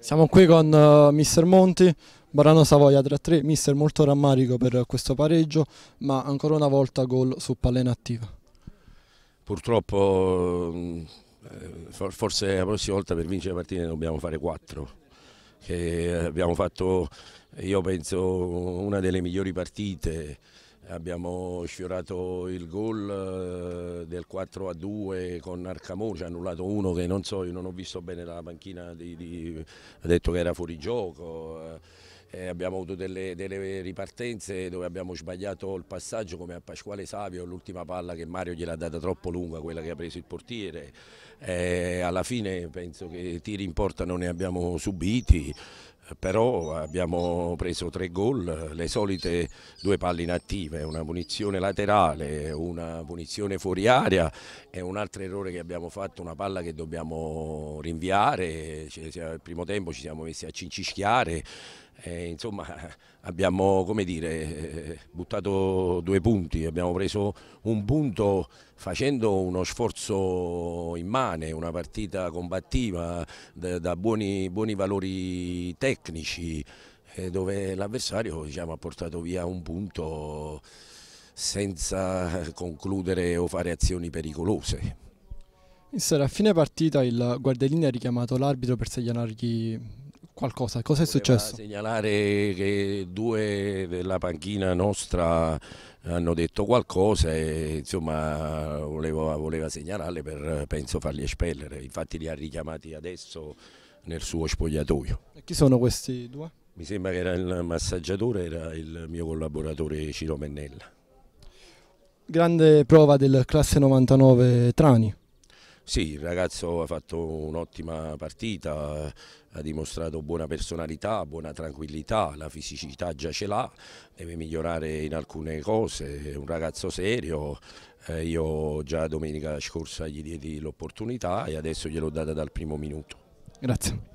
Siamo qui con uh, Mister Monti, Barano Savoia 3-3, Mister molto rammarico per questo pareggio, ma ancora una volta gol su pallena attiva. Purtroppo eh, forse la prossima volta per vincere le partite dobbiamo fare 4, che abbiamo fatto io penso una delle migliori partite Abbiamo sfiorato il gol eh, del 4 a 2 con Arcamore, ci ha annullato uno che non so, io non ho visto bene la panchina, di, di, ha detto che era fuori gioco. Eh, abbiamo avuto delle, delle, ripartenze dove abbiamo sbagliato il passaggio come a Pasquale Savio, l'ultima palla che Mario gliel'ha data troppo lunga, quella che ha preso il portiere. Eh, alla fine penso che tiri in porta non ne abbiamo subiti, però abbiamo preso tre gol, le solite due palle inattive, una punizione laterale, una punizione fuori aria e un altro errore che abbiamo fatto, una palla che dobbiamo rinviare, al primo tempo ci siamo messi a cincischiare eh, insomma abbiamo dire, eh, buttato due punti, abbiamo preso un punto facendo uno sforzo immane, una partita combattiva da, da buoni, buoni valori tecnici eh, dove l'avversario diciamo, ha portato via un punto senza concludere o fare azioni pericolose. Mister, a fine partita il guardialinea ha richiamato l'arbitro per segnargli Qualcosa, cosa è successo? Segnalare che due della panchina nostra hanno detto qualcosa e insomma volevo, voleva segnalarle per penso farli espellere, infatti li ha richiamati adesso nel suo spogliatoio. E chi sono questi due? Mi sembra che era il massaggiatore, era il mio collaboratore Ciro Mennella. Grande prova del classe 99 Trani. Sì, il ragazzo ha fatto un'ottima partita, ha dimostrato buona personalità, buona tranquillità, la fisicità già ce l'ha, deve migliorare in alcune cose, è un ragazzo serio, eh, io già domenica scorsa gli diedi l'opportunità e adesso gliel'ho data dal primo minuto. Grazie.